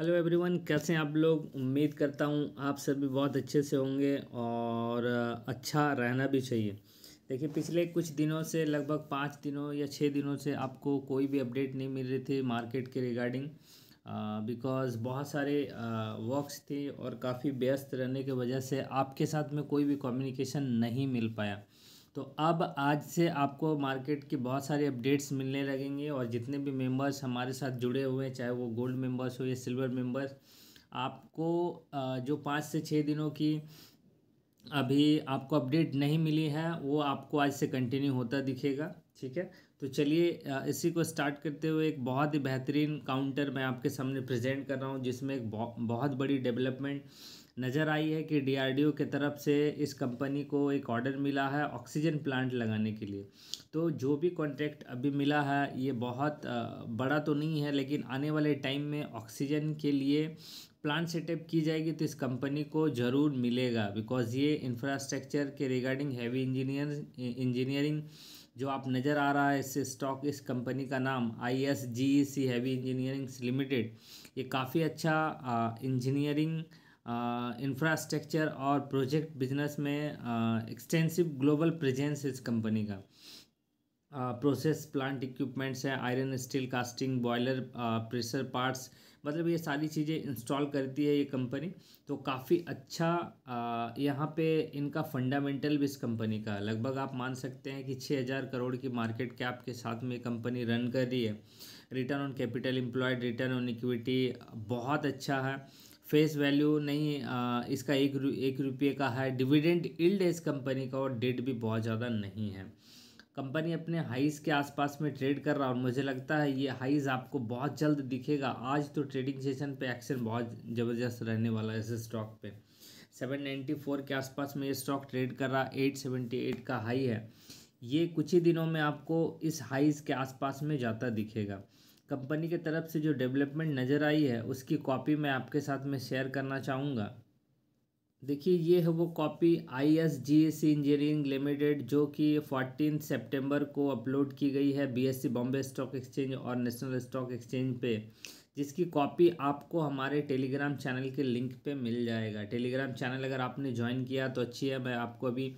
hello everyone कैसे हैं आप लोग उम्मीद करता हूँ आप सभी बहुत अच्छे से होंगे और अच्छा रहना भी चाहिए देखिए पिछले कुछ दिनों से लगभग पाँच दिनों या छः दिनों से आपको कोई भी अपडेट नहीं मिल रही थी मार्केट के रिगार्डिंग बिकॉज़ बहुत सारे वर्क्स थे और काफ़ी व्यस्त रहने की वजह से आपके साथ में कोई भी कम्युनिकेशन नहीं मिल पाया तो अब आज से आपको मार्केट की बहुत सारी अपडेट्स मिलने लगेंगे और जितने भी मेंबर्स हमारे साथ जुड़े हुए हैं चाहे वो गोल्ड मेंबर्स हो या सिल्वर मेंबर्स आपको जो पाँच से छः दिनों की अभी आपको अपडेट नहीं मिली है वो आपको आज से कंटिन्यू होता दिखेगा ठीक है तो चलिए इसी को स्टार्ट करते हुए एक बहुत ही बेहतरीन काउंटर मैं आपके सामने प्रेजेंट कर रहा हूँ जिसमें एक बहुत बड़ी डेवलपमेंट नज़र आई है कि डीआरडीओ के तरफ से इस कंपनी को एक ऑर्डर मिला है ऑक्सीजन प्लांट लगाने के लिए तो जो भी कॉन्ट्रैक्ट अभी मिला है ये बहुत बड़ा तो नहीं है लेकिन आने वाले टाइम में ऑक्सीजन के लिए प्लांट सेटअप की जाएगी तो इस कंपनी को ज़रूर मिलेगा बिकॉज़ ये इंफ्रास्ट्रक्चर के रिगार्डिंग हैवी इंजीनियर इंजीनियरिंग जो आप नज़र आ रहा है इस स्टॉक इस कंपनी का नाम I S G C heavy engineerings limited ये काफ़ी अच्छा इंजीनियरिंग इंफ्रास्ट्रक्चर और प्रोजेक्ट बिजनेस में एक्सटेंसिव ग्लोबल प्रेजेंस इस कंपनी का प्रोसेस प्लांट इक्विपमेंट्स है iron steel casting boiler pressure parts मतलब ये सारी चीज़ें इंस्टॉल करती है ये कंपनी तो काफ़ी अच्छा यहाँ पे इनका फंडामेंटल भी इस कंपनी का लगभग आप मान सकते हैं कि छः हज़ार करोड़ की मार्केट कैप के साथ में कंपनी रन कर रही है return on capital employed return on equity बहुत अच्छा है फेस वैल्यू नहीं आ, इसका एक रु, एक रुपये का है डिविडेंड इल्ड इस कंपनी का और डेट भी बहुत ज़्यादा नहीं है कंपनी अपने हाइज़ के आसपास में ट्रेड कर रहा है और मुझे लगता है ये हाइज़ आपको बहुत जल्द दिखेगा आज तो ट्रेडिंग सेशन पे एक्शन बहुत ज़बरदस्त रहने वाला है इस स्टॉक पे 794 के आसपास में ये स्टॉक ट्रेड कर रहा है 878 का हाई है ये कुछ ही दिनों में आपको इस हाइज़ के आसपास में जाता दिखेगा कंपनी के तरफ से जो डेवलपमेंट नज़र आई है उसकी कॉपी मैं आपके साथ में शेयर करना चाहूँगा देखिए ये है वो copy I S G S C engineering limited जो कि फोर्टीन सितंबर को अपलोड की गई है बीएससी बॉम्बे स्टॉक एक्सचेंज और नेशनल स्टॉक एक्सचेंज पे जिसकी कॉपी आपको हमारे टेलीग्राम चैनल के लिंक पे मिल जाएगा टेलीग्राम चैनल अगर आपने ज्वाइन किया तो अच्छी है मैं आपको अभी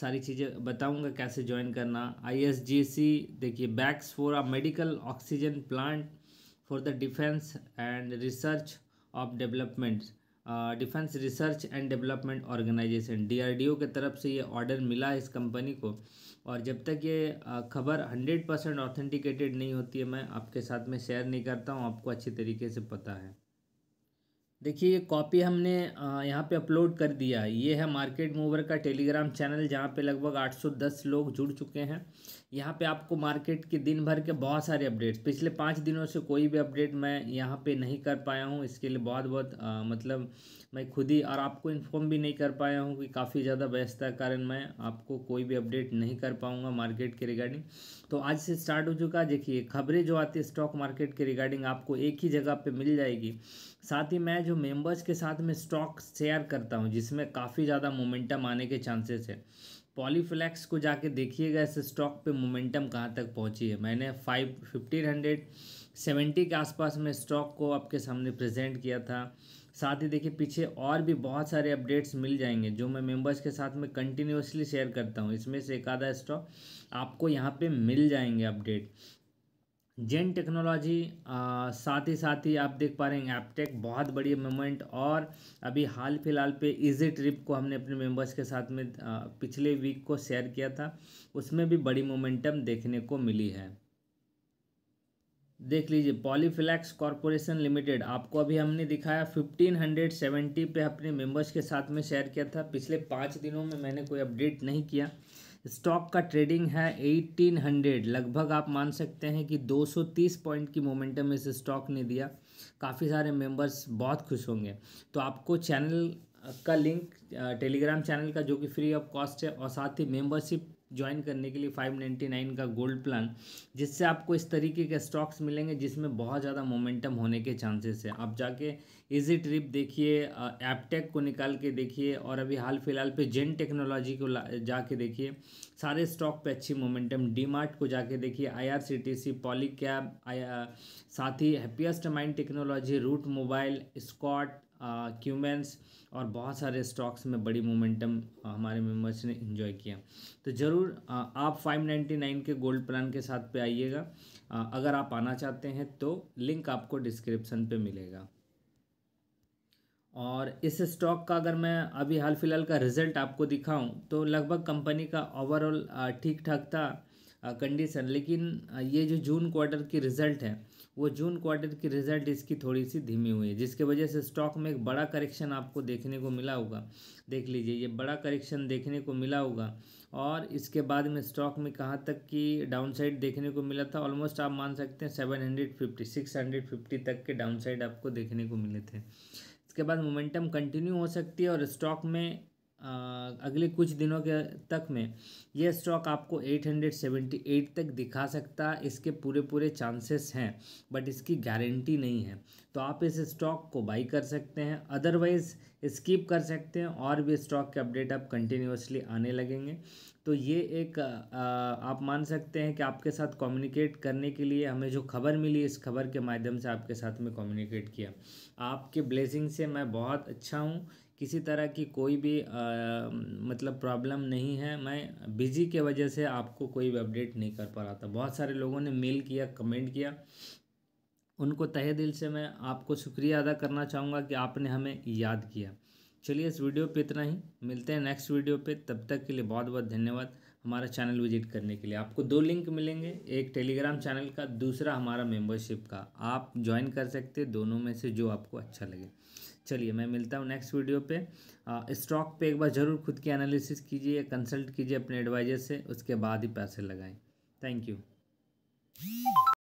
सारी चीज़ें बताऊंगा कैसे ज्वाइन करना आईएसजीसी देखिए bags for a medical oxygen plant for the defence and research of development defence research and development organisation DRDO के तरफ से ये ऑर्डर मिला इस कंपनी को और जब तक ये खबर हंड्रेड परसेंट ऑथेंटिकेटेड नहीं होती है मैं आपके साथ में शेयर नहीं करता हूँ आपको अच्छी तरीके से पता है देखिए ये कॉपी हमने यहाँ पे अपलोड कर दिया ये है मार्केट मूवर का टेलीग्राम चैनल जहाँ पे लगभग 810 लोग जुड़ चुके हैं यहाँ पे आपको मार्केट के दिन भर के बहुत सारे अपडेट्स पिछले पाँच दिनों से कोई भी अपडेट मैं यहाँ पे नहीं कर पाया हूँ इसके लिए बहुत बहुत आ, मतलब मैं खुद ही और आपको इन्फॉर्म भी नहीं कर पाया हूँ कि काफ़ी ज़्यादा व्यस्तता कारण मैं आपको कोई भी अपडेट नहीं कर पाऊँगा मार्केट के रिगार्डिंग तो आज से स्टार्ट हो चुका देखिए खबरें जो आती है स्टॉक मार्केट के रिगार्डिंग आपको एक ही जगह पर मिल जाएगी साथ ही मैं जो मेम्बर्स के साथ में स्टॉक शेयर करता हूँ जिसमें काफ़ी ज़्यादा मोमेंटम आने के चांसेस है पॉलीफ्लैक्स को जाके देखिएगा इस स्टॉक पे मोमेंटम कहाँ तक पहुँची है मैंने फाइव फिफ्टीन हंड्रेड सेवेंटी के आसपास में स्टॉक को आपके सामने प्रेजेंट किया था साथ ही देखिए पीछे और भी बहुत सारे अपडेट्स मिल जाएंगे जो मैं मेंबर्स के साथ में कंटिन्यूसली शेयर करता हूँ इसमें से एक आधा स्टॉक आपको यहाँ पे मिल जाएंगे अपडेट जेन टेक्नोलॉजी साथ ही साथ ही आप देख पा रहे हैं ऐपटेक बहुत बड़ी मूवमेंट और अभी हाल फिलहाल पे इजी ट्रिप को हमने अपने मेंबर्स के साथ में आ, पिछले वीक को शेयर किया था उसमें भी बड़ी मोमेंटम देखने को मिली है देख लीजिए पॉलीफ्लैक्स कॉरपोरेशन लिमिटेड आपको अभी हमने दिखाया फिफ्टीन हंड्रेड सेवेंटी पे अपने मेंबर्स के साथ में शेयर किया था पिछले पाँच दिनों में मैंने कोई अपडेट नहीं किया स्टॉक का ट्रेडिंग है 1800 लगभग आप मान सकते हैं कि 230 पॉइंट की मोमेंटम इस स्टॉक ने दिया काफ़ी सारे मेंबर्स बहुत खुश होंगे तो आपको चैनल का लिंक टेलीग्राम चैनल का जो कि फ्री ऑफ कॉस्ट है और साथ ही मेंबरशिप ज्वाइन करने के लिए फाइव नाइन्टी नाइन का गोल्ड प्लान जिससे आपको इस तरीके के स्टॉक्स मिलेंगे जिसमें बहुत ज़्यादा मोमेंटम होने के चांसेस है आप जाके इजी ट्रिप देखिए एपटेक को निकाल के देखिए और अभी हाल फिलहाल पे जेन टेक्नोलॉजी को जाके देखिए सारे स्टॉक पे अच्छी मोमेंटम डीमार्ट को जाके देखिए आईआरसीटीसी कैब साथ ही happiest minds technology route mobile Scott क्यूमेंस और बहुत सारे स्टॉक्स में बड़ी मोमेंटम हमारे मेम्बर्स ने इन्जॉय किया तो ज़रूर आप 599 के गोल्ड प्लान के साथ पे आइएगा अगर आप आना चाहते हैं तो लिंक आपको डिस्क्रिप्सन पे मिलेगा और इस स्टॉक का अगर मैं अभी हाल फिलहाल का रिजल्ट आपको दिखाऊं तो लगभग कंपनी का ओवरऑल ठीक ठाक था कंडीशन लेकिन ये जो जून क्वार्टर की रिज़ल्ट है वो जून क्वार्टर की रिज़ल्ट इसकी थोड़ी सी धीमी हुई है जिसके वजह से स्टॉक में एक बड़ा करेक्शन आपको देखने को मिला होगा देख लीजिए ये बड़ा करेक्शन देखने को मिला होगा और इसके बाद में स्टॉक में कहाँ तक की डाउनसाइड देखने को मिला था ऑलमोस्ट आप मान सकते हैं seven hundred fifty six hundred fifty तक के साइड आपको देखने को मिले थे इसके बाद मोमेंटम कंटिन्यू हो सकती है और स्टॉक में अगले कुछ दिनों के तक में यह स्टॉक आपको 878 तक दिखा सकता है इसके पूरे पूरे चांसेस हैं बट इसकी गारंटी नहीं है तो आप इस स्टॉक को बाई कर सकते हैं अदरवाइज़ स्किप कर सकते हैं और भी स्टॉक के अपडेट आप कंटिन्यूसली आने लगेंगे तो ये एक आ, आप मान सकते हैं कि आपके साथ कम्युनिकेट करने के लिए हमें जो खबर मिली इस खबर के माध्यम से आपके साथ में कम्युनिकेट किया आपके ब्लेसिंग से मैं बहुत अच्छा हूँ किसी तरह की कोई भी आ, मतलब प्रॉब्लम नहीं है मैं बिज़ी के वजह से आपको कोई भी अपडेट नहीं कर पा रहा था बहुत सारे लोगों ने मेल किया कमेंट किया उनको तहे दिल से मैं आपको शुक्रिया अदा करना चाहूँगा कि आपने हमें याद किया चलिए इस वीडियो पे इतना ही मिलते हैं नेक्स्ट वीडियो पे तब तक के लिए बहुत बहुत धन्यवाद हमारा चैनल विजिट करने के लिए आपको दो लिंक मिलेंगे एक टेलीग्राम चैनल का दूसरा हमारा मेंबरशिप का आप ज्वाइन कर सकते दोनों में से जो आपको अच्छा लगे चलिए मैं मिलता हूँ नेक्स्ट वीडियो पे स्टॉक पे एक बार ज़रूर खुद की एनालिसिस कीजिए कंसल्ट कीजिए अपने एडवाइजर से उसके बाद ही पैसे लगाएँ थैंक यू